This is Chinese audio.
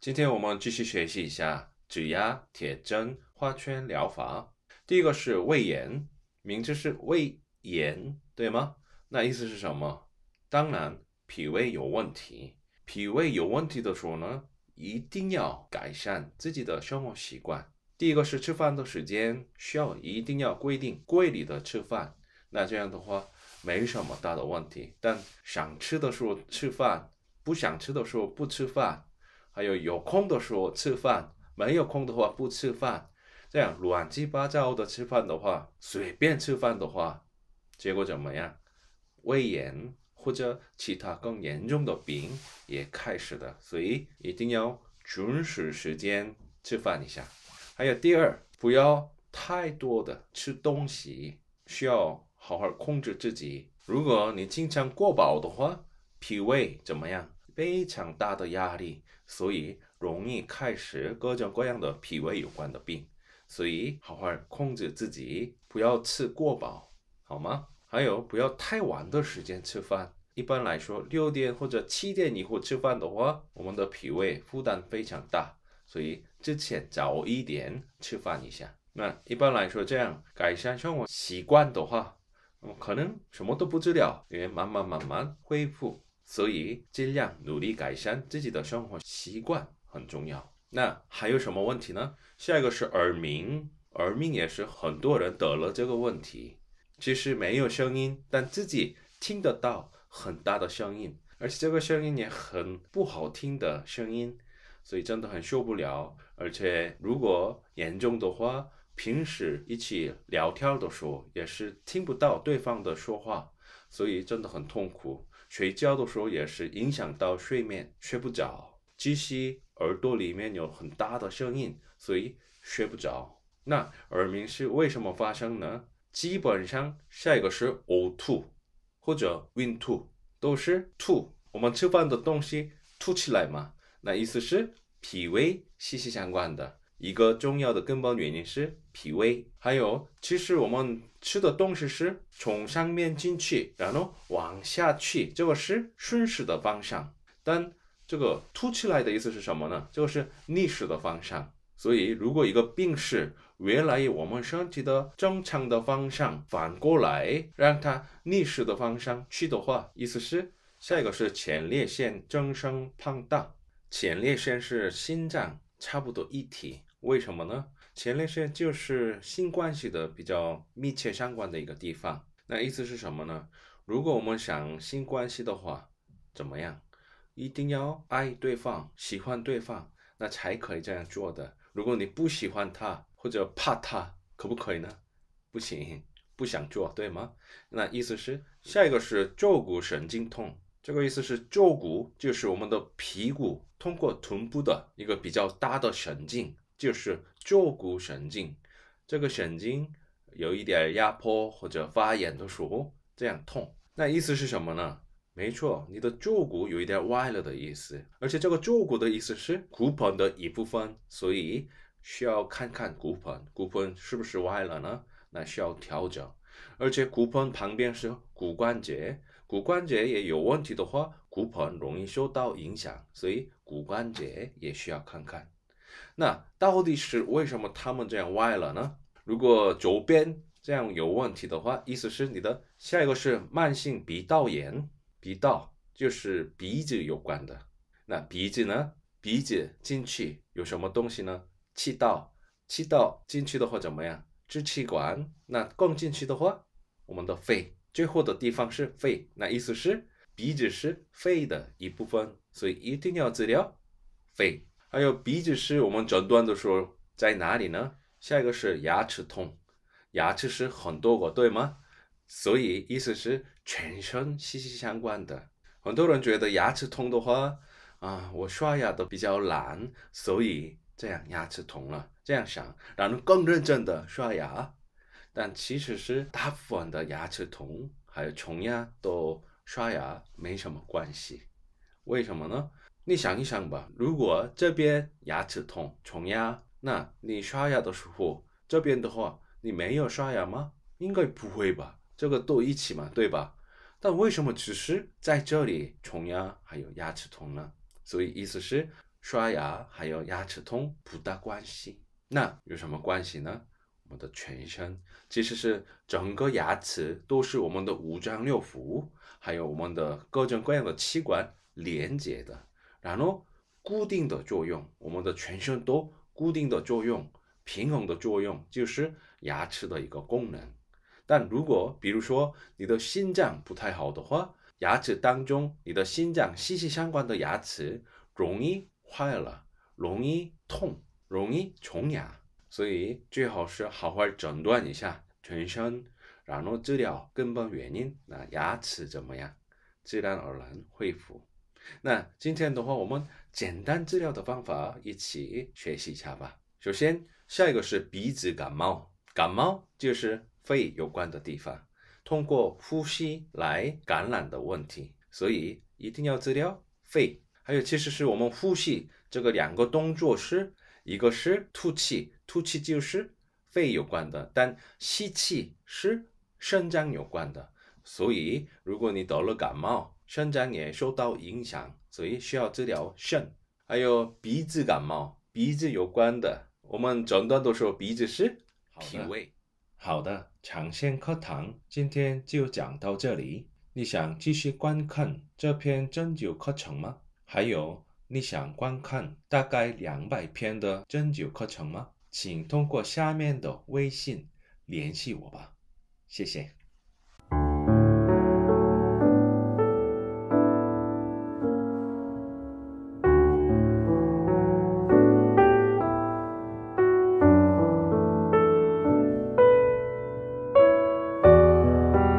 今天我们继续学习一下指压、铁针、花圈疗法。第一个是胃炎，名字是胃炎，对吗？那意思是什么？当然，脾胃有问题。脾胃有问题的时候呢，一定要改善自己的生活习惯。第一个是吃饭的时间，需要一定要规定规律的吃饭。那这样的话没什么大的问题，但想吃的时候吃饭，不想吃的时候不吃饭。还有有空的时候吃饭，没有空的话不吃饭，这样乱七八糟的吃饭的话，随便吃饭的话，结果怎么样？胃炎或者其他更严重的病也开始了。所以一定要准时时间吃饭一下。还有第二，不要太多的吃东西，需要好好控制自己。如果你经常过饱的话，脾胃怎么样？非常大的压力。所以容易开始各种各样的脾胃有关的病，所以好好控制自己，不要吃过饱，好吗？还有不要太晚的时间吃饭，一般来说六点或者七点以后吃饭的话，我们的脾胃负担非常大，所以之前早一点吃饭一下。那一般来说这样改善生活习惯的话，那么可能什么都不治疗，也慢慢慢慢恢复。所以，尽量努力改善自己的生活习惯很重要。那还有什么问题呢？下一个是耳鸣，耳鸣也是很多人得了这个问题。其实没有声音，但自己听得到很大的声音，而且这个声音也很不好听的声音，所以真的很受不了。而且如果严重的话，平时一起聊天的时候也是听不到对方的说话，所以真的很痛苦。睡觉的时候也是影响到睡眠，睡不着，其实耳朵里面有很大的声音，所以睡不着。那耳鸣是为什么发生呢？基本上下一个是呕吐或者晕吐，都是吐。我们吃饭的东西吐起来嘛，那意思是脾胃息息相关的。一个重要的根本原因是脾胃，还有其实我们吃的东西是从上面进去，然后往下去，这个是顺时的方向。但这个凸起来的意思是什么呢？就是逆时的方向。所以如果一个病是原来我们身体的正常的方向反过来让它逆时的方向去的话，意思是下一个是前列腺增生、胖大。前列腺是心脏差不多一体。为什么呢？前列腺就是性关系的比较密切相关的一个地方。那意思是什么呢？如果我们想性关系的话，怎么样？一定要爱对方、喜欢对方，那才可以这样做的。如果你不喜欢他或者怕他，可不可以呢？不行，不想做，对吗？那意思是，下一个是坐骨神经痛。这个意思是坐骨就是我们的屁股，通过臀部的一个比较大的神经。就是坐骨神经，这个神经有一点压迫或者发炎的时候，这样痛。那意思是什么呢？没错，你的坐骨有一点歪了的意思。而且这个坐骨的意思是骨盆的一部分，所以需要看看骨盆，骨盆是不是歪了呢？那需要调整。而且骨盆旁边是骨关节，骨关节也有问题的话，骨盆容易受到影响，所以骨关节也需要看看。那到底是为什么他们这样歪了呢？如果周边这样有问题的话，意思是你的下一个是慢性鼻道炎，鼻道就是鼻子有关的。那鼻子呢？鼻子进去有什么东西呢？气道，气道进去的话怎么样？支气管，那更进去的话，我们的肺，最后的地方是肺。那意思是鼻子是肺的一部分，所以一定要治疗肺。还有鼻子是我们诊断的时候在哪里呢？下一个是牙齿痛，牙齿是很多个，对吗？所以意思是全身息息相关的。很多人觉得牙齿痛的话，啊，我刷牙都比较难，所以这样牙齿痛了，这样想，让人更认真的刷牙。但其实是大部分的牙齿痛还有虫牙都刷牙没什么关系。为什么呢？你想一想吧。如果这边牙齿痛、虫牙，那你刷牙的时候，这边的话，你没有刷牙吗？应该不会吧？这个都一起嘛，对吧？但为什么只是在这里虫牙，还有牙齿痛呢？所以意思是刷牙还有牙齿痛不大关系。那有什么关系呢？我们的全身其实是整个牙齿都是我们的五脏六腑，还有我们的各种各样的器官。连接的，然后固定的作用，我们的全身都固定的作用，平衡的作用就是牙齿的一个功能。但如果比如说你的心脏不太好的话，牙齿当中你的心脏息息相关的牙齿容易坏了，容易痛，容易虫牙，所以最好是好好诊断一下全身，然后治疗根本原因。那牙齿怎么样，自然而然恢复。那今天的话，我们简单治疗的方法一起学习一下吧。首先，下一个是鼻子感冒。感冒就是肺有关的地方，通过呼吸来感染的问题，所以一定要治疗肺。还有，其实是我们呼吸这个两个动作是，一个是吐气，吐气就是肺有关的，但吸气是肾脏有关的。所以，如果你得了感冒，肾脏也受到影响，所以需要治疗肾。还有鼻子感冒，鼻子有关的，我们诊断都说鼻子是脾胃。好的，好的，长线课堂今天就讲到这里。你想继续观看这篇针灸课程吗？还有，你想观看大概两百篇的针灸课程吗？请通过下面的微信联系我吧。谢谢。